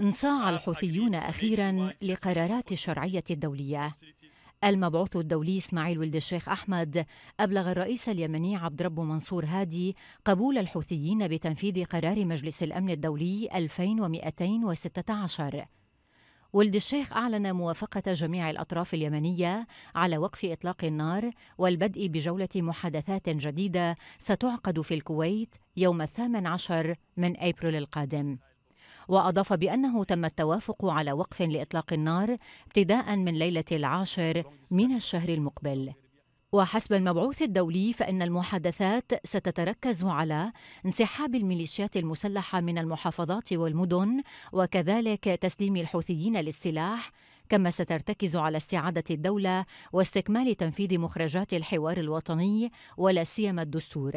انصاع الحوثيون أخيرا لقرارات الشرعية الدولية المبعوث الدولي اسماعيل ولد الشيخ احمد ابلغ الرئيس اليمني عبد رب منصور هادي قبول الحوثيين بتنفيذ قرار مجلس الامن الدولي 2216 ولد الشيخ أعلن موافقة جميع الأطراف اليمنية على وقف إطلاق النار والبدء بجولة محادثات جديدة ستعقد في الكويت يوم الثامن عشر من أبريل القادم. وأضاف بأنه تم التوافق على وقف لإطلاق النار ابتداء من ليلة العاشر من الشهر المقبل. وحسب المبعوث الدولي فإن المحادثات ستتركز على انسحاب الميليشيات المسلحة من المحافظات والمدن وكذلك تسليم الحوثيين للسلاح كما سترتكز على استعادة الدولة واستكمال تنفيذ مخرجات الحوار الوطني ولا سيما الدستور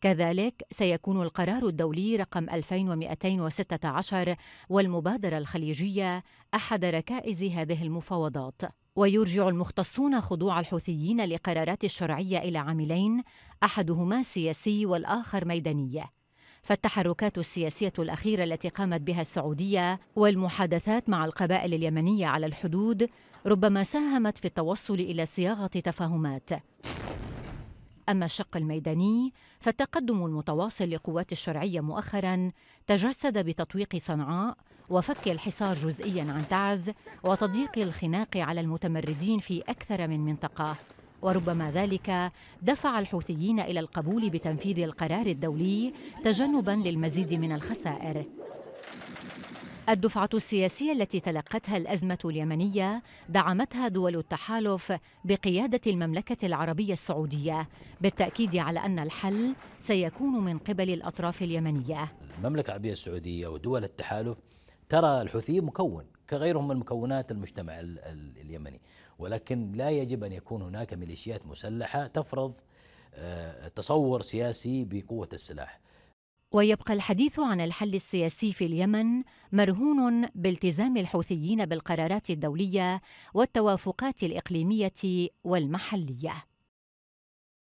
كذلك سيكون القرار الدولي رقم 2216 والمبادرة الخليجية أحد ركائز هذه المفاوضات ويرجع المختصون خضوع الحوثيين لقرارات الشرعية إلى عاملين أحدهما سياسي والآخر ميداني فالتحركات السياسية الأخيرة التي قامت بها السعودية والمحادثات مع القبائل اليمنية على الحدود ربما ساهمت في التوصل إلى صياغة تفاهمات أما الشق الميداني فالتقدم المتواصل لقوات الشرعية مؤخرا تجسد بتطويق صنعاء وفك الحصار جزئيا عن تعز وتضييق الخناق على المتمردين في أكثر من منطقة وربما ذلك دفع الحوثيين إلى القبول بتنفيذ القرار الدولي تجنبا للمزيد من الخسائر الدفعة السياسية التي تلقتها الأزمة اليمنية دعمتها دول التحالف بقيادة المملكة العربية السعودية بالتأكيد على أن الحل سيكون من قبل الأطراف اليمنية المملكة العربية السعودية ودول التحالف ترى الحوثي مكون كغيرهم من مكونات المجتمع ال ال اليمني ولكن لا يجب أن يكون هناك ميليشيات مسلحة تفرض آه، تصور سياسي بقوة السلاح ويبقى الحديث عن الحل السياسي في اليمن مرهون بالتزام الحوثيين بالقرارات الدوليه والتوافقات الاقليميه والمحليه